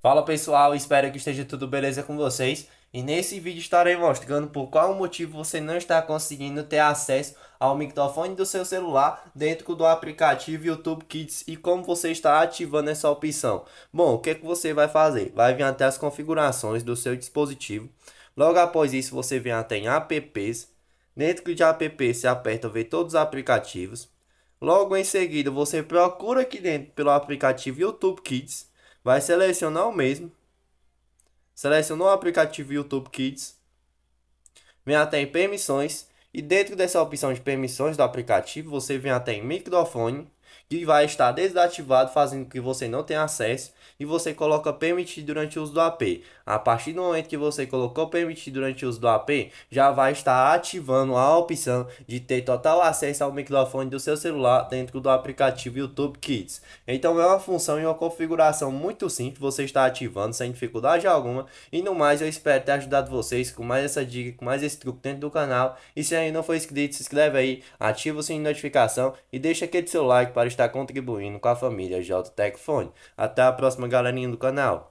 Fala pessoal, espero que esteja tudo beleza com vocês. E nesse vídeo estarei mostrando por qual motivo você não está conseguindo ter acesso ao microfone do seu celular dentro do aplicativo YouTube Kids e como você está ativando essa opção. Bom, o que, é que você vai fazer? Vai vir até as configurações do seu dispositivo. Logo após isso você vem até em apps. Dentro de app você aperta ver todos os aplicativos. Logo em seguida você procura aqui dentro pelo aplicativo YouTube Kids vai selecionar o mesmo. Selecionou o aplicativo YouTube Kids. Vem até em permissões. E dentro dessa opção de permissões do aplicativo, você vem até em microfone que vai estar desativado, fazendo com que você não tenha acesso, e você coloca permitir durante o uso do AP. A partir do momento que você colocou permitir durante o uso do AP, já vai estar ativando a opção de ter total acesso ao microfone do seu celular dentro do aplicativo YouTube Kids. Então é uma função e uma configuração muito simples, você está ativando sem dificuldade alguma, e no mais eu espero ter ajudado vocês com mais essa dica, com mais esse truque dentro do canal, e se ainda não for inscrito, se inscreve aí, ativa o sininho de notificação e deixa aquele seu like para estar contribuindo com a família J Até a próxima, galerinha do canal.